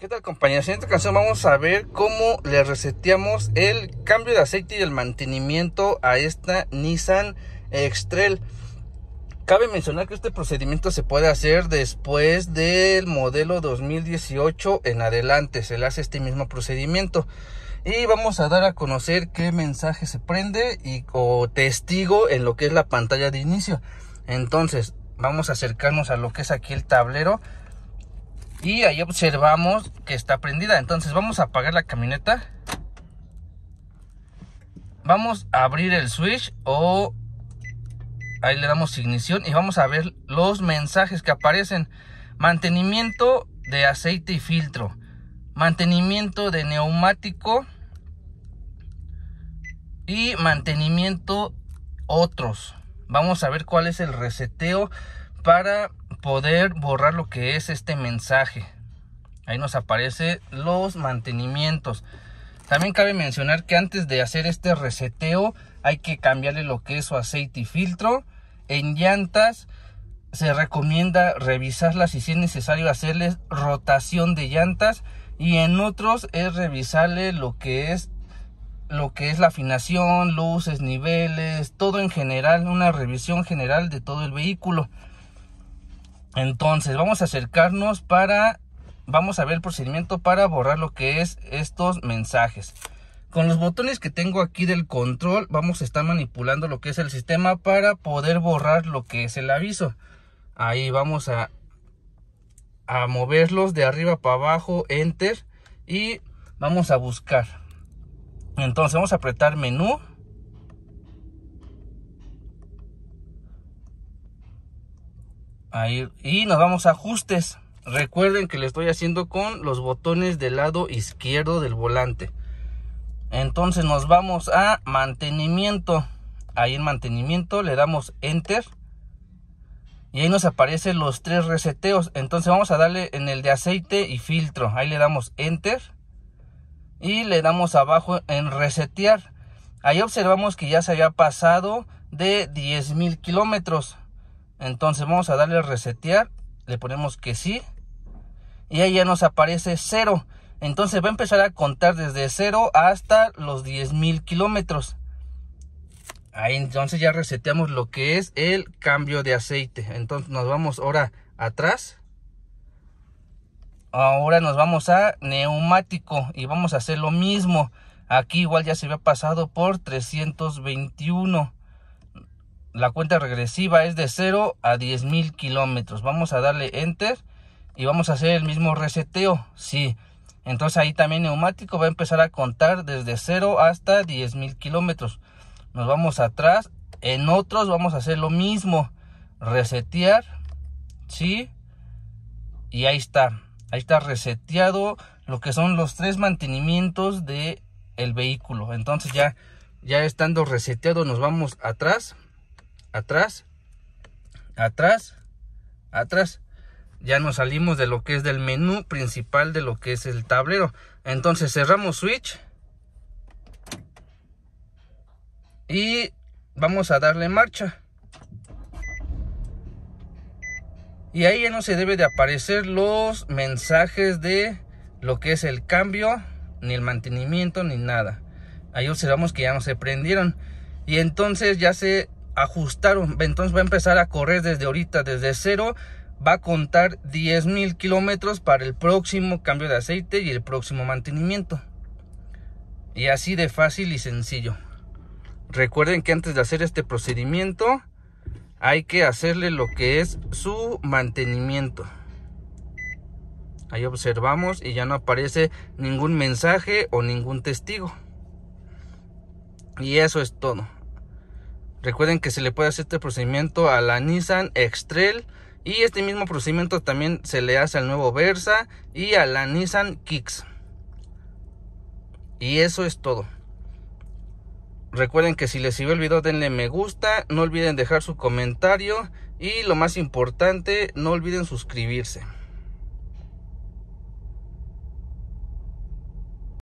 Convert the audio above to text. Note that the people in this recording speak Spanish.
¿Qué tal compañeros? En esta canción vamos a ver cómo le reseteamos el cambio de aceite y el mantenimiento a esta Nissan X-Trail. Cabe mencionar que este procedimiento se puede hacer después del modelo 2018 en adelante. Se le hace este mismo procedimiento. Y vamos a dar a conocer qué mensaje se prende y, o testigo en lo que es la pantalla de inicio. Entonces, vamos a acercarnos a lo que es aquí el tablero y ahí observamos que está prendida. Entonces vamos a apagar la camioneta. Vamos a abrir el switch o ahí le damos ignición y vamos a ver los mensajes que aparecen. Mantenimiento de aceite y filtro. Mantenimiento de neumático. Y mantenimiento otros. Vamos a ver cuál es el reseteo para poder borrar lo que es este mensaje. Ahí nos aparece los mantenimientos. También cabe mencionar que antes de hacer este reseteo hay que cambiarle lo que es su aceite y filtro. En llantas se recomienda revisarlas y si es necesario hacerles rotación de llantas y en otros es revisarle lo que es lo que es la afinación, luces, niveles, todo en general, una revisión general de todo el vehículo. Entonces, vamos a acercarnos para... Vamos a ver el procedimiento para borrar lo que es estos mensajes. Con los botones que tengo aquí del control, vamos a estar manipulando lo que es el sistema para poder borrar lo que es el aviso. Ahí vamos a, a moverlos de arriba para abajo, Enter, y vamos a buscar. Entonces vamos a apretar menú, Ahí. Y nos vamos a ajustes. Recuerden que le estoy haciendo con los botones del lado izquierdo del volante. Entonces nos vamos a mantenimiento. Ahí en mantenimiento le damos enter. Y ahí nos aparecen los tres reseteos. Entonces vamos a darle en el de aceite y filtro. Ahí le damos enter. Y le damos abajo en resetear. Ahí observamos que ya se había pasado de 10.000 kilómetros. Entonces vamos a darle a resetear. Le ponemos que sí. Y ahí ya nos aparece 0. Entonces va a empezar a contar desde 0 hasta los 10.000 kilómetros. Ahí entonces ya reseteamos lo que es el cambio de aceite. Entonces nos vamos ahora atrás. Ahora nos vamos a neumático y vamos a hacer lo mismo. Aquí igual ya se había pasado por 321 la cuenta regresiva es de 0 a 10.000 kilómetros. Vamos a darle enter y vamos a hacer el mismo reseteo. Sí. Entonces ahí también neumático va a empezar a contar desde 0 hasta 10.000 kilómetros. Nos vamos atrás. En otros vamos a hacer lo mismo. Resetear. Sí. Y ahí está. Ahí está reseteado lo que son los tres mantenimientos de vehículo. Entonces ya, ya estando reseteado nos vamos atrás atrás, atrás, atrás. Ya nos salimos de lo que es del menú principal de lo que es el tablero. Entonces cerramos switch. Y vamos a darle marcha. Y ahí ya no se debe de aparecer los mensajes de lo que es el cambio, ni el mantenimiento, ni nada. Ahí observamos que ya no se prendieron. Y entonces ya se ajustaron entonces va a empezar a correr desde ahorita, desde cero, va a contar 10.000 kilómetros para el próximo cambio de aceite y el próximo mantenimiento. Y así de fácil y sencillo. Recuerden que antes de hacer este procedimiento hay que hacerle lo que es su mantenimiento. Ahí observamos y ya no aparece ningún mensaje o ningún testigo. Y eso es todo. Recuerden que se le puede hacer este procedimiento a la Nissan x y este mismo procedimiento también se le hace al nuevo Versa y a la Nissan Kicks. Y eso es todo. Recuerden que si les sirvió el video denle me gusta, no olviden dejar su comentario y lo más importante, no olviden suscribirse.